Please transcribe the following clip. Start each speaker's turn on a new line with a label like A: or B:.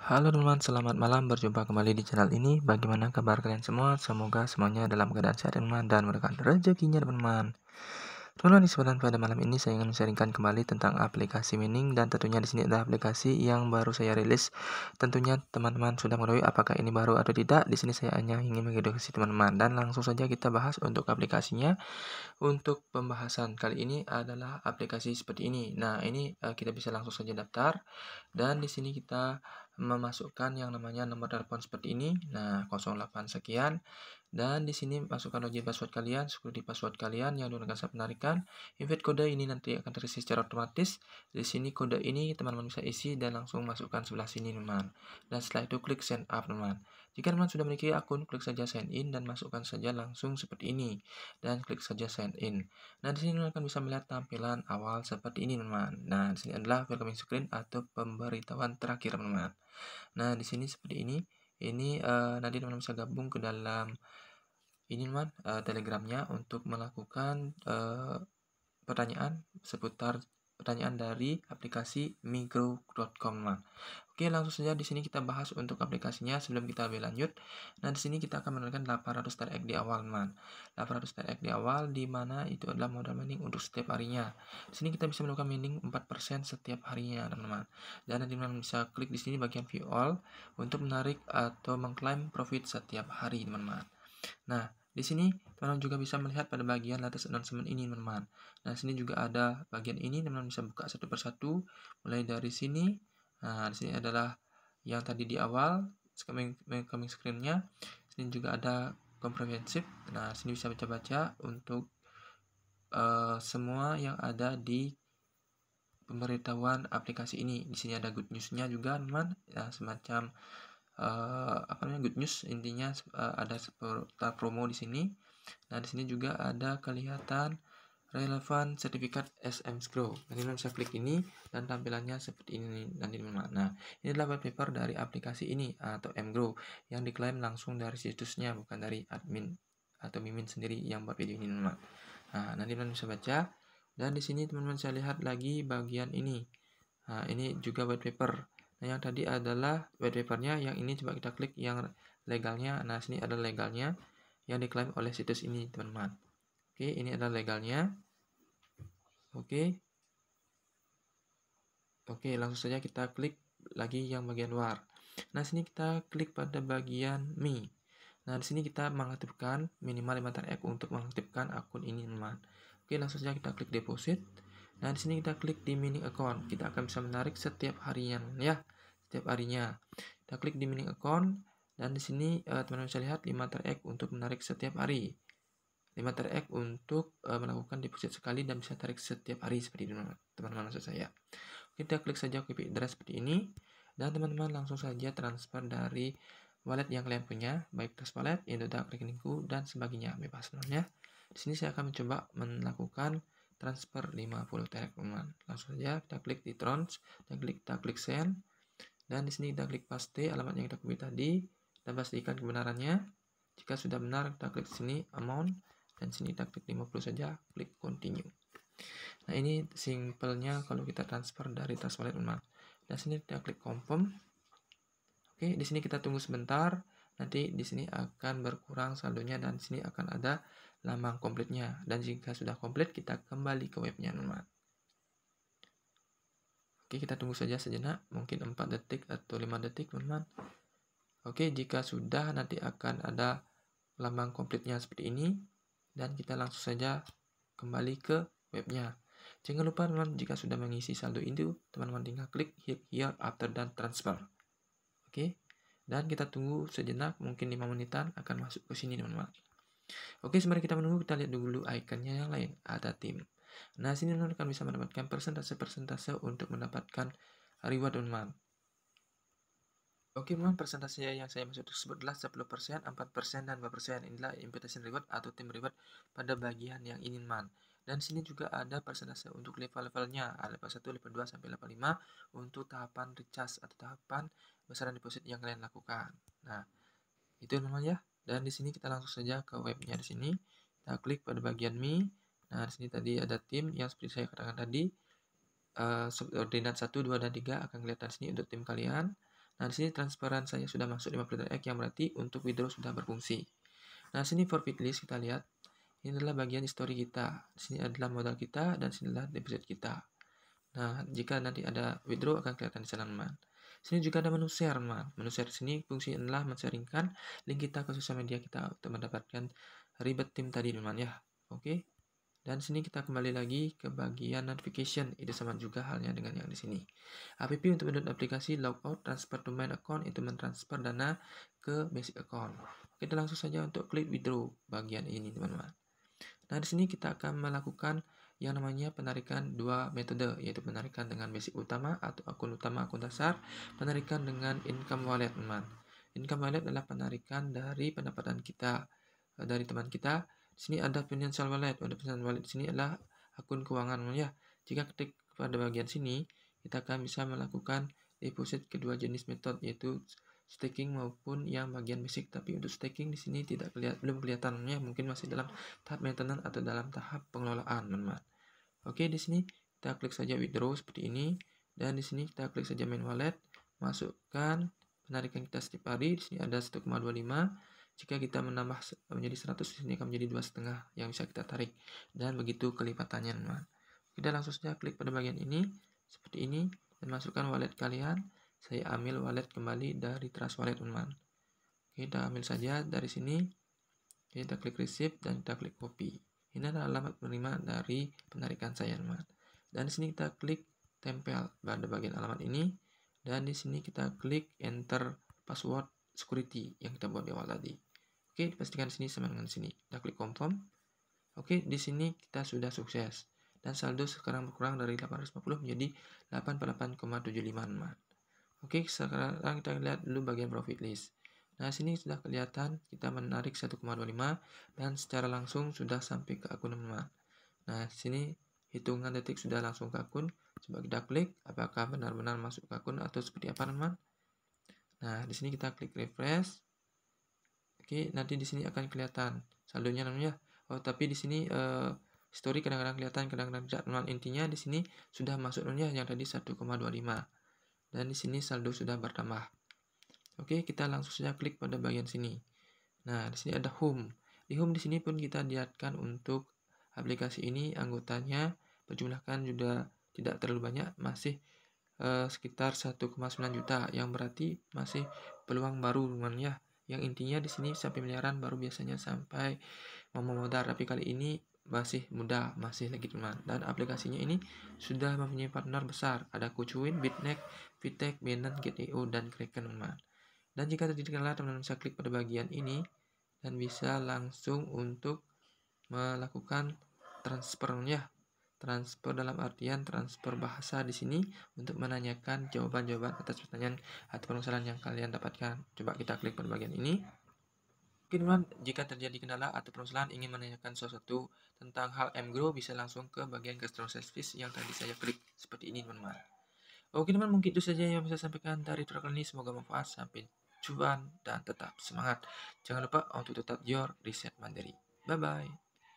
A: Halo teman, teman selamat malam. Berjumpa kembali di channel ini. Bagaimana kabar kalian semua? Semoga semuanya dalam keadaan sehat teman dan mendapatkan rezekinya teman-teman. Teman-teman, kesempatan pada malam ini saya ingin sharingkan kembali tentang aplikasi Mining dan tentunya di sini ada aplikasi yang baru saya rilis. Tentunya teman-teman sudah mengetahui apakah ini baru atau tidak. Di sini saya hanya ingin mengedukasi teman-teman dan langsung saja kita bahas untuk aplikasinya. Untuk pembahasan kali ini adalah aplikasi seperti ini. Nah, ini eh, kita bisa langsung saja daftar dan di sini kita memasukkan yang namanya nomor telepon seperti ini. Nah, 08 sekian dan di sini masukkan login password kalian, security password kalian yang digunakan saya penarikan. Invite kode ini nanti akan terisi secara otomatis. Di sini kode ini teman-teman bisa isi dan langsung masukkan sebelah sini teman. Dan setelah itu klik send up teman. Jika teman sudah memiliki akun, klik saja sign in dan masukkan saja langsung seperti ini. Dan klik saja sign in. Nah, di sini teman akan bisa melihat tampilan awal seperti ini teman. Nah, di sini adalah welcome screen atau pemberitahuan terakhir teman. Nah, di sini seperti ini ini uh, nanti teman-teman bisa gabung ke dalam ini teman uh, telegramnya untuk melakukan uh, pertanyaan seputar pertanyaan dari aplikasi migro.com. Oke, langsung saja di sini kita bahas untuk aplikasinya sebelum kita lebih lanjut. Nah, di sini kita akan menerapkan 800 TRX di awal man. 800 TRX di awal di mana itu adalah modal mining untuk setiap harinya. Di sini kita bisa melakukan mining 4% setiap harinya, teman-teman. Dan nanti teman bisa klik di sini bagian view all untuk menarik atau mengklaim profit setiap hari, teman-teman. Nah, di sini, teman-teman juga bisa melihat pada bagian latest announcement ini, teman-teman. Nah, sini juga ada bagian ini, teman-teman bisa buka satu persatu. Mulai dari sini, nah, di sini adalah yang tadi di awal, coming, coming screen-nya. Sini juga ada komprehensif. Nah, sini bisa baca-baca untuk uh, semua yang ada di pemberitahuan aplikasi ini. Di sini ada good news-nya juga, teman-teman. Nah, semacam uh, apa namanya good news intinya uh, ada seputar promo di sini nah di sini juga ada kelihatan relevan sertifikat SM Scroll. Nanti dalam saya klik ini dan tampilannya seperti ini nanti memang. nah Ini adalah white paper dari aplikasi ini atau M Mgrow yang diklaim langsung dari situsnya bukan dari admin atau mimin sendiri yang buat video ini teman. Nah, nanti teman bisa baca dan di sini teman-teman saya lihat lagi bagian ini. Nah, ini juga white paper Nah, yang tadi adalah white papernya, yang ini coba kita klik yang legalnya. Nah, sini ada legalnya yang diklaim oleh situs ini, teman-teman. Oke, ini adalah legalnya. Oke. Oke, langsung saja kita klik lagi yang bagian war. Nah, sini kita klik pada bagian me. Nah, di sini kita mengaktifkan minimal 5 TRX untuk mengaktifkan akun ini, teman. Oke, langsung saja kita klik deposit. Nah, di sini kita klik di mini account. Kita akan bisa menarik setiap harinya ya, setiap harinya. Kita klik di mini account dan di sini eh, teman-teman bisa lihat 5 track untuk menarik setiap hari. 5 track untuk eh, melakukan deposit sekali dan bisa tarik setiap hari seperti teman-teman maksud saya. Kita klik saja ke address seperti ini dan teman-teman langsung saja transfer dari wallet yang kalian punya, baik Trust Wallet, Indodax rekeningku dan sebagainya bebas teman-teman ya. Di sini saya akan mencoba melakukan transfer 50 teman-teman. langsung saja kita klik di trons kita klik kita klik send dan di sini kita klik paste alamat yang kita copy tadi kita pastikan kebenarannya jika sudah benar kita klik sini amount dan sini kita klik 50 saja klik continue nah ini simpelnya kalau kita transfer dari teman-teman. dan sini kita klik confirm oke di sini kita tunggu sebentar nanti di sini akan berkurang saldonya dan di sini akan ada lambang komplitnya dan jika sudah komplit kita kembali ke webnya teman Oke, kita tunggu saja sejenak, mungkin 4 detik atau 5 detik, teman-teman. Oke, jika sudah nanti akan ada lambang komplitnya seperti ini dan kita langsung saja kembali ke webnya. Jangan lupa teman-teman jika sudah mengisi saldo itu, teman-teman tinggal klik here here after dan transfer. Oke. Dan kita tunggu sejenak mungkin 5 menitan akan masuk ke sini teman-teman. Oke, sembari kita menunggu, kita lihat dulu ikonnya yang lain, ada tim. Nah, sini nanti akan bisa mendapatkan persentase-persentase untuk mendapatkan reward unman. Oke, memang persentasenya yang saya maksud tersebut adalah 10%, 4%, dan 2%. Inilah invitation reward atau tim reward pada bagian yang ingin man. Dan sini juga ada persentase untuk level-levelnya, level 1, level 2, sampai level 5 untuk tahapan recharge atau tahapan besaran deposit yang kalian lakukan. Nah, itu ya. Dan di sini kita langsung saja ke webnya di sini. Kita klik pada bagian me Nah, di sini tadi ada tim yang seperti saya katakan tadi. Uh, eh, subordinat 1, 2, dan 3 akan kelihatan di sini untuk tim kalian. Nah, di sini transparan saya sudah masuk 50 X yang berarti untuk withdraw sudah berfungsi. Nah, sini for fit list kita lihat. Ini adalah bagian history kita. Di sini adalah modal kita dan sini adalah deposit kita. Nah, jika nanti ada withdraw akan kelihatan di sana sini juga ada menu share ma. menu share sini fungsinya adalah men-sharingkan link kita ke sosial media kita untuk mendapatkan ribet tim tadi teman ya oke okay? dan sini kita kembali lagi ke bagian notification itu sama juga halnya dengan yang di sini app untuk menurut aplikasi logout transfer domain account itu mentransfer dana ke basic account kita langsung saja untuk klik withdraw bagian ini teman-teman Nah, di sini kita akan melakukan yang namanya penarikan dua metode, yaitu penarikan dengan basic utama atau akun utama akun dasar, penarikan dengan income wallet teman. Income wallet adalah penarikan dari pendapatan kita eh, dari teman kita. Di sini ada financial wallet. Ada financial wallet di sini adalah akun keuangan ya. Jika ketik pada bagian sini, kita akan bisa melakukan deposit kedua jenis metode yaitu staking maupun yang bagian basic tapi untuk staking di sini tidak kelihatan belum kelihatannya mungkin masih dalam tahap maintenance atau dalam tahap pengelolaan teman-teman oke di sini kita klik saja withdraw seperti ini dan di sini kita klik saja main wallet masukkan penarikan kita setiap hari di sini ada 1,25 jika kita menambah menjadi 100 di sini akan menjadi dua setengah yang bisa kita tarik dan begitu kelipatannya teman kita langsung saja klik pada bagian ini seperti ini dan masukkan wallet kalian saya ambil wallet kembali dari trust wallet Unman oke kita ambil saja dari sini kita klik receipt dan kita klik copy ini adalah alamat penerima dari penarikan saya Unman dan di sini kita klik tempel pada bagian alamat ini dan di sini kita klik enter password security yang kita buat di awal tadi oke pastikan di sini sama dengan di sini kita klik confirm oke di sini kita sudah sukses dan saldo sekarang berkurang dari 850 menjadi 88,75 Unman Oke, sekarang kita lihat dulu bagian profit list. Nah, sini sudah kelihatan kita menarik 1,25 dan secara langsung sudah sampai ke akun teman. Nah, sini hitungan detik sudah langsung ke akun. Coba kita klik apakah benar-benar masuk ke akun atau seperti apa teman. Nah, di sini kita klik refresh. Oke, nanti di sini akan kelihatan saldonya namanya. Oh, tapi di sini uh, story kadang-kadang kelihatan, kadang-kadang tidak. Teman intinya di sini sudah masuk namanya yang tadi 1,25 dan di sini saldo sudah bertambah. Oke, kita langsung saja klik pada bagian sini. Nah, di sini ada home. Di home di sini pun kita lihatkan untuk aplikasi ini anggotanya berjumlahkan juga tidak terlalu banyak, masih eh, sekitar 1,9 juta yang berarti masih peluang baru ya. Yang intinya di sini sampai miliaran baru biasanya sampai mau memodar, tapi kali ini masih muda, masih teman dan aplikasinya ini sudah mempunyai partner besar, ada Kucuin, Bitnex, Vitek, Binance, GTO dan Kraken teman. Dan jika terjadi teman-teman bisa klik pada bagian ini dan bisa langsung untuk melakukan transfer ya Transfer dalam artian transfer bahasa di sini untuk menanyakan jawaban-jawaban atas pertanyaan atau permasalahan yang kalian dapatkan. Coba kita klik pada bagian ini teman, jika terjadi kendala atau permasalahan ingin menanyakan sesuatu tentang hal mGrow, bisa langsung ke bagian customer service yang tadi saya klik. Seperti ini, teman-teman. Oke, teman, mungkin itu saja yang bisa saya sampaikan dari tutorial ini. Semoga bermanfaat. Sampai jumpa dan tetap semangat. Jangan lupa untuk tetap your reset mandiri. Bye-bye.